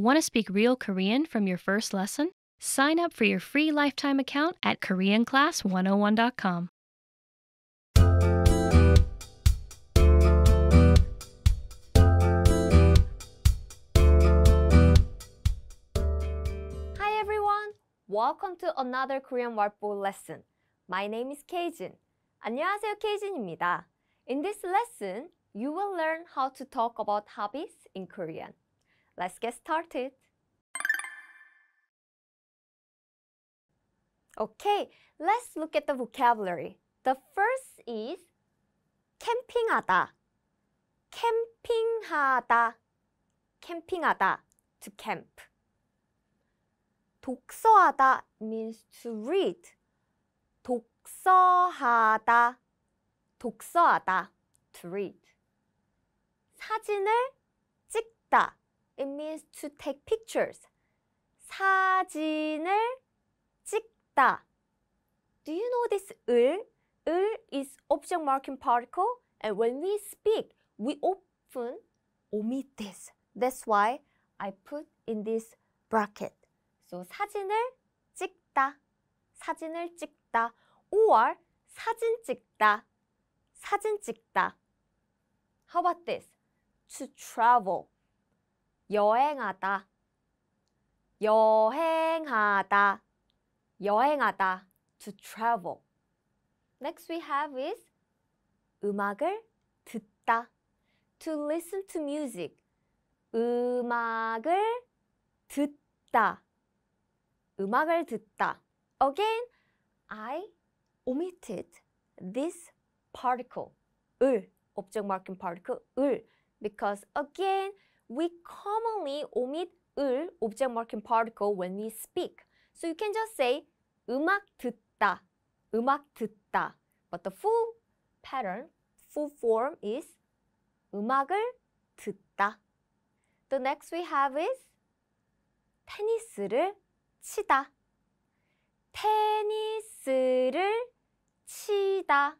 Want to speak real Korean from your first lesson? Sign up for your free lifetime account at KoreanClass101.com. Hi everyone! Welcome to another Korean Whiteboard lesson. My name is Keijin. 안녕하세요, 케이진입니다. In this lesson, you will learn how to talk about hobbies in Korean. Let's get started. Okay, let's look at the vocabulary. The first is 캠핑하다. 캠핑하다. 캠핑하다. to camp. 독서하다 means to read. 독서하다. 독서하다 to read. 사진을 찍다. It means to take pictures. 사진을 찍다. Do you know this 을? 을 is object marking particle and when we speak, we often omit this. That's why I put in this bracket. So 사진을 찍다. 사진을 찍다. or 사진 찍다. 사진 찍다. How about this? To travel. 여행하다 여행하다 여행하다 to travel Next we have is 음악을 듣다 to listen to music 음악을 듣다 음악을 듣다 Again, I omitted this particle 을 object marking particle 을 because again we commonly omit 을 object marking particle when we speak. So you can just say 음악 듣다, 음악 듣다. But the full pattern, full form is 음악을 듣다. The next we have is 테니스를 치다. 테니스를 치다.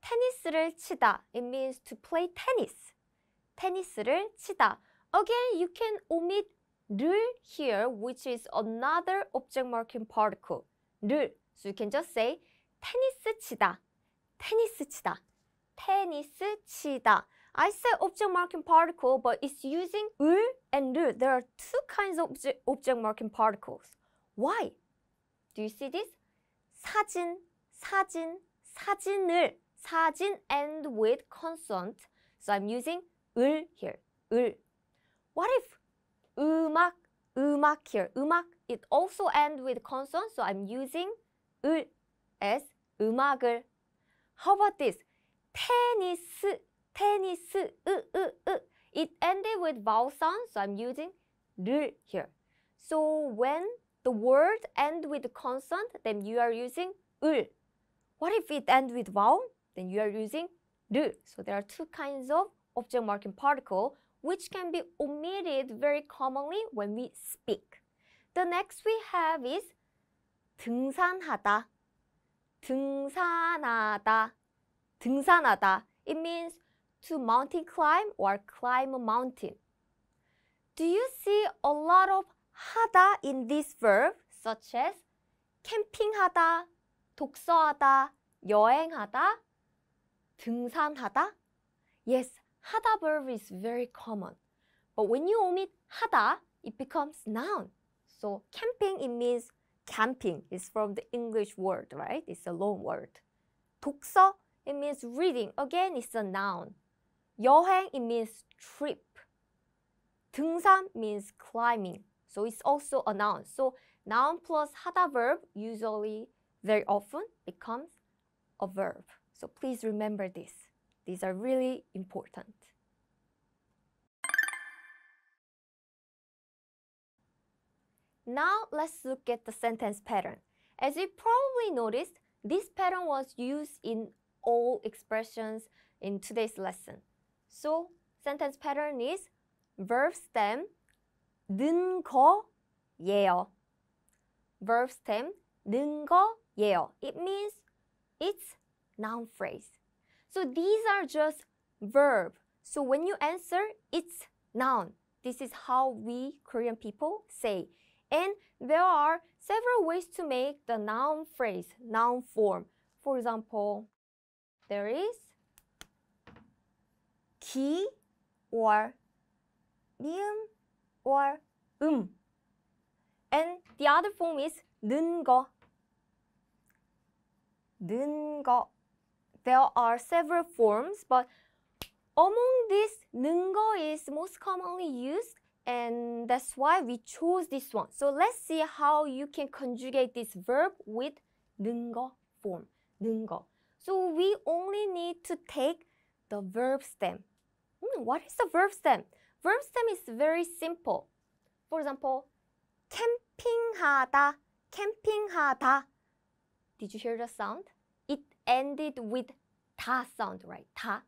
테니스를 치다. It means to play tennis. 테니스를 치다. Again, you can omit 를 here, which is another object marking particle. 를. So you can just say 테니스 치다. 테니스 치다. 테니스 치다. I say object marking particle, but it's using 을 and 를. There are two kinds of object, object marking particles. Why? Do you see this? 사진, 사진, 사진을, 사진 and with consonant. So I'm using 을 here. 을. What if 음악, 음악 here. 음악 it also ends with consonant, so I'm using 을 as 음악을. How about this? 테니스, 테니스, 으, 으, 으. It ended with vowel sound, so I'm using 를 here. So when the word end with consonant, then you are using 을. What if it ends with vowel? Then you are using 르. So there are two kinds of of the marking particle, which can be omitted very commonly when we speak. The next we have is 등산하다, 등산하다, 등산하다. It means to mountain climb or climb a mountain. Do you see a lot of 하다 in this verb, such as 캠핑하다, 독서하다, 여행하다, 등산하다? Yes, 하다 verb is very common. But when you omit 하다, it becomes noun. So camping, it means camping. It's from the English word, right? It's a loan word. 독서, it means reading. Again, it's a noun. 여행, it means trip. 등산 means climbing. So it's also a noun. So noun plus 하다 verb usually very often becomes a verb. So please remember this. These are really important. Now let's look at the sentence pattern. As you probably noticed, this pattern was used in all expressions in today's lesson. So sentence pattern is verb stem 는 거예요. Verb stem 는 거예요. It means it's noun phrase. So these are just verb. So when you answer, it's noun. This is how we Korean people say. And there are several ways to make the noun phrase, noun form. For example, there ki, or 니음 or um. And the other form is 는거. 는거 there are several forms, but among these, 능거 is most commonly used and that's why we chose this one. So let's see how you can conjugate this verb with 능거 form, 능거. So we only need to take the verb stem. Hmm, what is the verb stem? Verb stem is very simple. For example, 캠핑하다, 캠핑하다. Did you hear the sound? It ended with ta sound, right? Ta.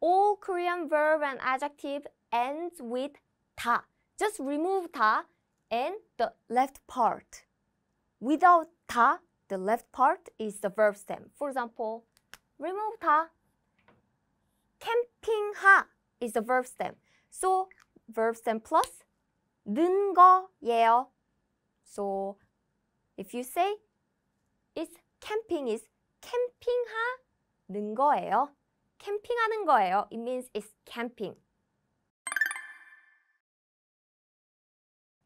All Korean verb and adjective ends with ta. Just remove ta and the left part. Without ta, the left part is the verb stem. For example, remove ta. camping ha is the verb stem. So verb stem plus 는 거예요. So if you say it's camping is 캠핑하 는 거예요. 캠핑하는 거예요. It means it's camping.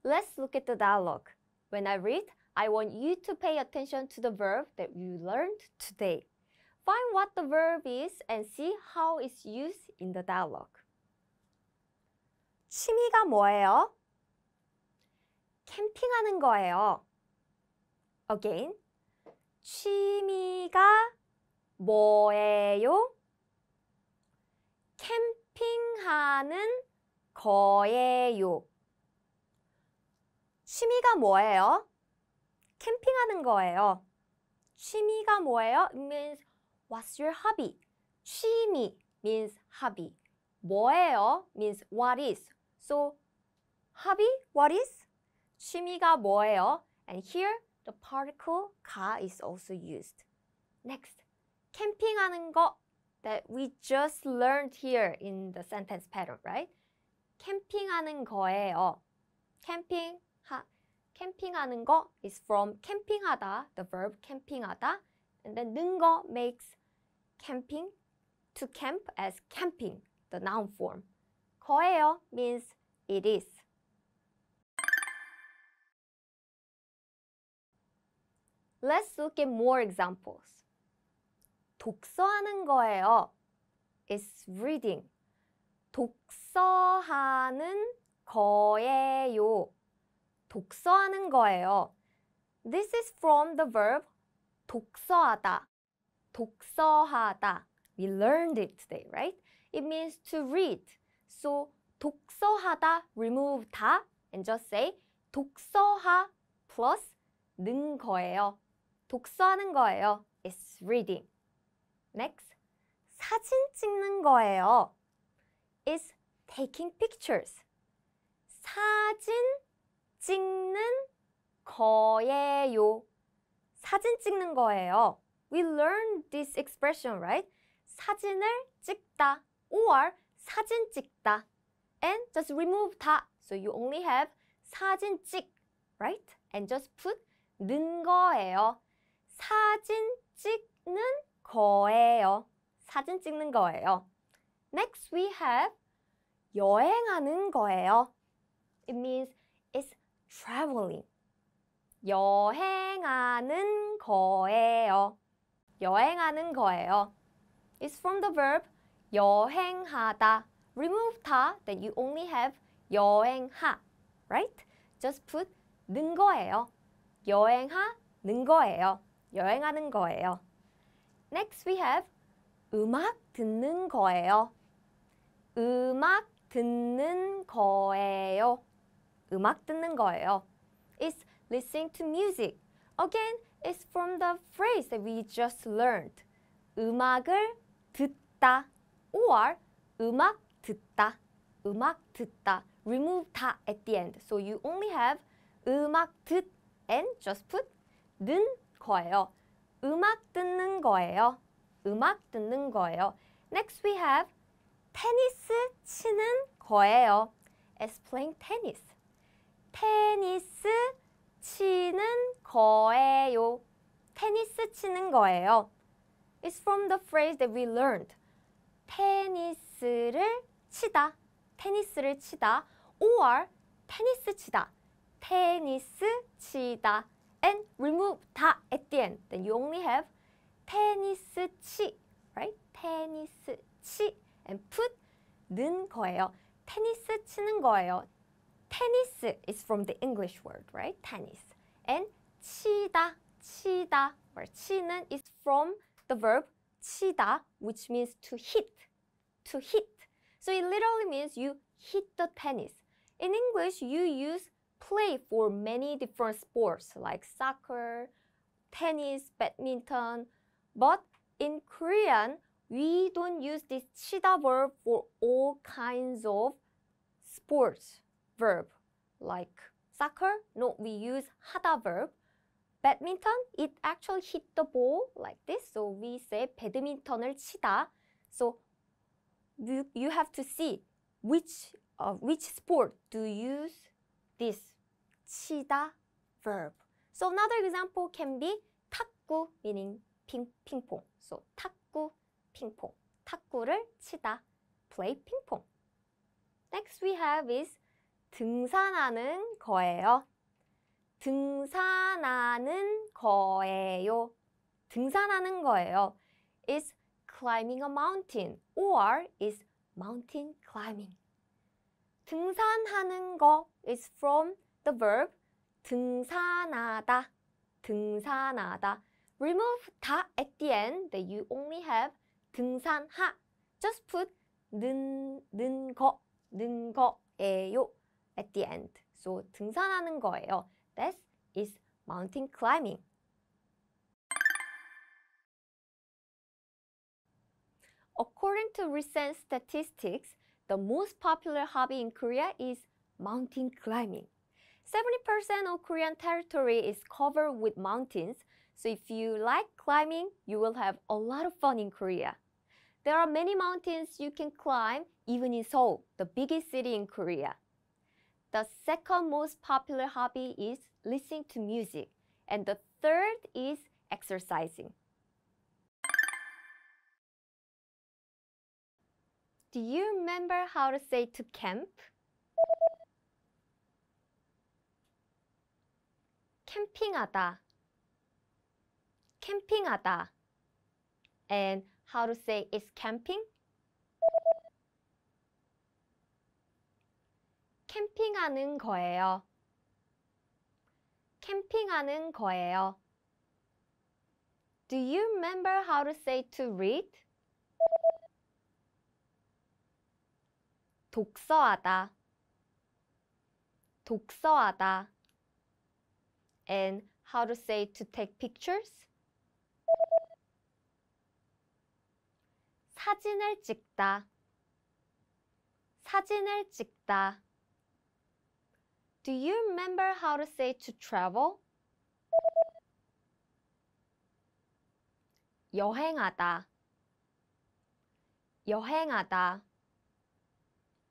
Let's look at the dialogue. When I read, I want you to pay attention to the verb that you learned today. Find what the verb is and see how it's used in the dialogue. 취미가 뭐예요? 캠핑하는 거예요. Again, 취미가 뭐예요? 캠핑하는 거예요. 취미가 뭐예요? 캠핑하는 거예요. 취미가 뭐예요? It means what's your hobby? 취미 means hobby. 뭐예요? means what is. So hobby, what is? 취미가 뭐예요? And here the particle 가 is also used. Next. 캠핑하는 거 that we just learned here in the sentence pattern, right? 캠핑하는 거예요. 캠핑 하 캠핑하는 거 is from 캠핑하다, the verb 캠핑하다. And then 는거 makes camping to camp as camping, the noun form. 거예요 means it is. Let's look at more examples. 독서하는 거예요. It's reading. 독서하는 거예요. 독서하는 거예요. This is from the verb 독서하다. 독서하다. We learned it today, right? It means to read. So 독서하다 remove 다 and just say 독서하 plus 는 거예요. 독서하는 거예요. It's reading. Next, 사진 찍는 거예요. is taking pictures. 사진 찍는 거예요. 사진 찍는 거예요. We learned this expression, right? 사진을 찍다 or 사진 찍다. And just remove 다. So you only have 사진 찍, right? And just put 는 거예요. 사진 찍는 거예요. 사진 찍는 거예요. Next we have 여행하는 거예요. It means it's traveling. 여행하는 거예요. 여행하는 거예요. It's from the verb 여행하다. Remove 다, then you only have 여행하, right? Just put 는 거예요. 여행하는 거예요. 여행하는 거예요. Next we have 음악 듣는 거예요. 음악 듣는 거예요. 음악 듣는 거예요. It's listening to music. Again, it's from the phrase that we just learned. 음악을 듣다 or 음악 듣다. 음악 듣다. Remove 다 at the end. So you only have 음악 듣 and just put 는 거예요. 음악 듣는 거예요. 음악 듣는 거예요. Next we have 테니스 치는 거예요. It's playing tennis. 테니스 치는 거예요. 테니스 치는 거예요. It's from the phrase that we learned. 테니스를 치다. 테니스를 치다. or 테니스 치다. 테니스 치다. and remove 다 at the end, then you only have 테니스 치, right? 테니스 치 and put 는 거예요. 테니스 치는 거예요. Tennis is from the English word, right? Tennis And 치다, 치다 or 치는 is from the verb 치다 which means to hit, to hit. So it literally means you hit the tennis. In English, you use play for many different sports like soccer, tennis, badminton. But in Korean, we don't use this '치다' verb for all kinds of sports verb like soccer. No, we use hada verb. Badminton, it actually hit the ball like this. So we say '배드민턴을 치다. So you, you have to see which, uh, which sport do you use this, 치다 verb. So another example can be 탁구 meaning 핑, 핑퐁. So 탁구, 핑퐁. 탁구를 치다, play 핑퐁. Next we have is 등산하는 거예요. 등산하는 거예요. 등산하는 거예요. is climbing a mountain or is mountain climbing. 등산하는 거 is from the verb 등산하다, 등산하다. Remove 다 at the end that you only have 등산하. Just put 는, 는 거, 는 거예요 at the end. So 등산하는 거예요. That is mountain climbing. mountain climbing. 70% of Korean territory is covered with mountains, so if you like climbing, you will have a lot of fun in Korea. There are many mountains you can climb, even in Seoul, the biggest city in Korea. The second most popular hobby is listening to music, and the third is exercising. Do you remember how to say to camp? 캠핑하다 캠핑하다 and how to say is t camping? 캠핑하는 거예요. 캠핑하는 거예요. Do you remember how to say to read? 독서하다 독서하다 and how to say to take pictures? 사진을 찍다 사진을 찍다 Do you remember how to say to travel? 여행하다 여행하다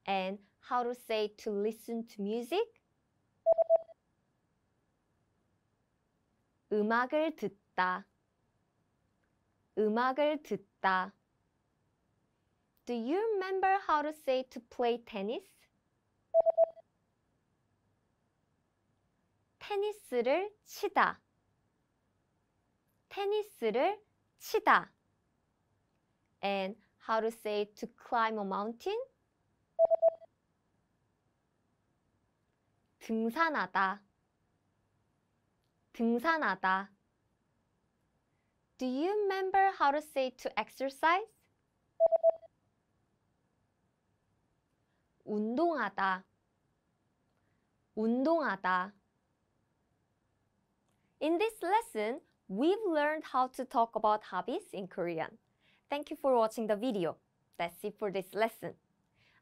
and how to say to listen to music? 음악을 듣다 음악을 듣다 Do you remember how to say to play tennis? 테니스를 치다 테니스를 치다 and how to say to climb a mountain? 등산하다 등산하다. Do you remember how to say to exercise? 운동하다. 운동하다. In this lesson, we've learned how to talk about hobbies in Korean. Thank you for watching the video. That's it for this lesson.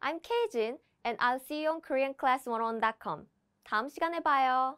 I'm Jin, and I'll see you on KoreanClass101.com. 다음 시간에 봐요.